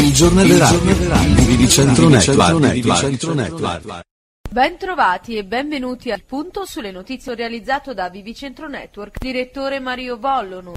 Il giornale di Vicentro Network. Bentrovati e benvenuti al punto sulle notizie realizzato da Vivicentro Network, direttore Mario Vollono.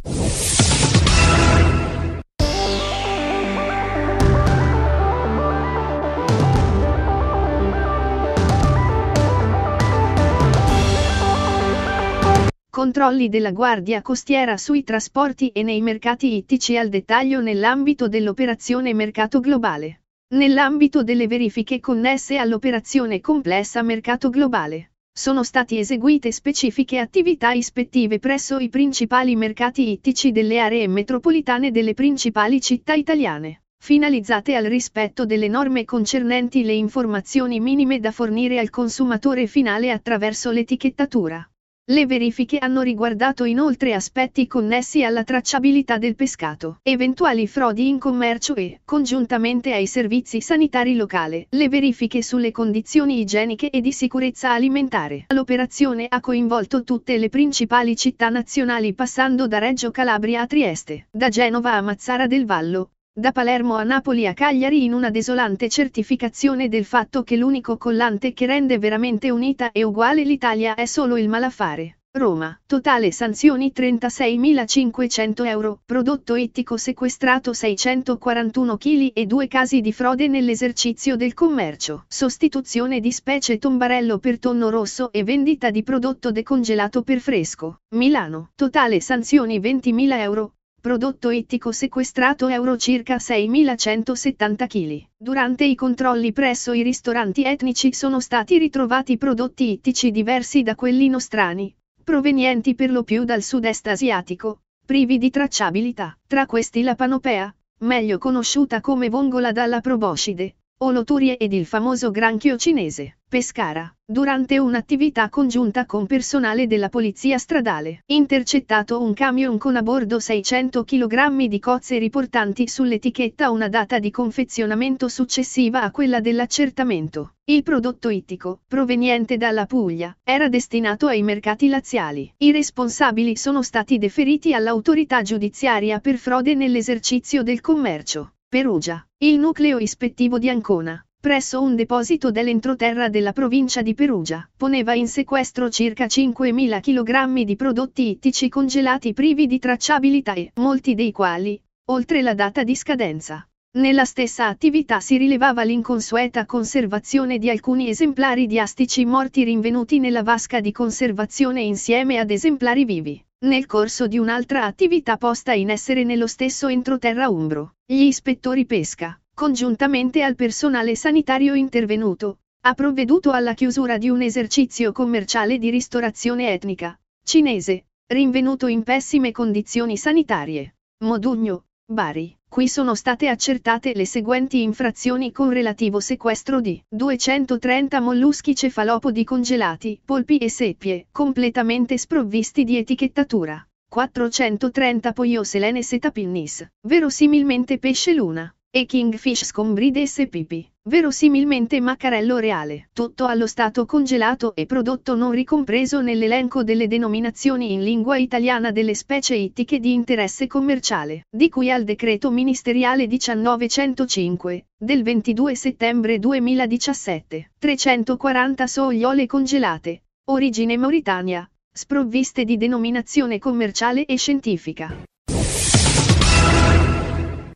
controlli della Guardia Costiera sui trasporti e nei mercati ittici al dettaglio nell'ambito dell'operazione Mercato Globale. Nell'ambito delle verifiche connesse all'operazione complessa Mercato Globale, sono state eseguite specifiche attività ispettive presso i principali mercati ittici delle aree metropolitane delle principali città italiane finalizzate al rispetto delle norme concernenti le informazioni minime da fornire al consumatore finale attraverso l'etichettatura. Le verifiche hanno riguardato inoltre aspetti connessi alla tracciabilità del pescato, eventuali frodi in commercio e, congiuntamente ai servizi sanitari locali, le verifiche sulle condizioni igieniche e di sicurezza alimentare. L'operazione ha coinvolto tutte le principali città nazionali passando da Reggio Calabria a Trieste, da Genova a Mazzara del Vallo, da Palermo a Napoli a Cagliari in una desolante certificazione del fatto che l'unico collante che rende veramente unita e uguale l'Italia è solo il malaffare. Roma, totale sanzioni 36.500 euro, prodotto ittico sequestrato 641 kg e due casi di frode nell'esercizio del commercio, sostituzione di specie tombarello per tonno rosso e vendita di prodotto decongelato per fresco. Milano, totale sanzioni 20.000 euro, prodotto ittico sequestrato euro circa 6.170 kg. Durante i controlli presso i ristoranti etnici sono stati ritrovati prodotti ittici diversi da quelli nostrani, provenienti per lo più dal sud-est asiatico, privi di tracciabilità. Tra questi la panopea, meglio conosciuta come vongola dalla proboscide, Oloturie ed il famoso granchio cinese, Pescara, durante un'attività congiunta con personale della polizia stradale, intercettato un camion con a bordo 600 kg di cozze riportanti sull'etichetta una data di confezionamento successiva a quella dell'accertamento. Il prodotto ittico, proveniente dalla Puglia, era destinato ai mercati laziali. I responsabili sono stati deferiti all'autorità giudiziaria per frode nell'esercizio del commercio. Perugia, il nucleo ispettivo di Ancona, presso un deposito dell'entroterra della provincia di Perugia, poneva in sequestro circa 5.000 kg di prodotti ittici congelati privi di tracciabilità e, molti dei quali, oltre la data di scadenza. Nella stessa attività si rilevava l'inconsueta conservazione di alcuni esemplari di astici morti rinvenuti nella vasca di conservazione insieme ad esemplari vivi. Nel corso di un'altra attività posta in essere nello stesso entroterra umbro, gli ispettori pesca, congiuntamente al personale sanitario intervenuto, ha provveduto alla chiusura di un esercizio commerciale di ristorazione etnica, cinese, rinvenuto in pessime condizioni sanitarie. Modugno, Bari. Qui sono state accertate le seguenti infrazioni con relativo sequestro di 230 molluschi cefalopodi congelati, polpi e seppie, completamente sprovvisti di etichettatura. 430 poioselene setapinnis, verosimilmente pesce luna. E Kingfish scombride e pipi, verosimilmente maccarello reale, tutto allo stato congelato e prodotto non ricompreso nell'elenco delle denominazioni in lingua italiana delle specie ittiche di interesse commerciale, di cui al decreto ministeriale 1905, del 22 settembre 2017, 340 sogliole congelate, origine Mauritania, sprovviste di denominazione commerciale e scientifica.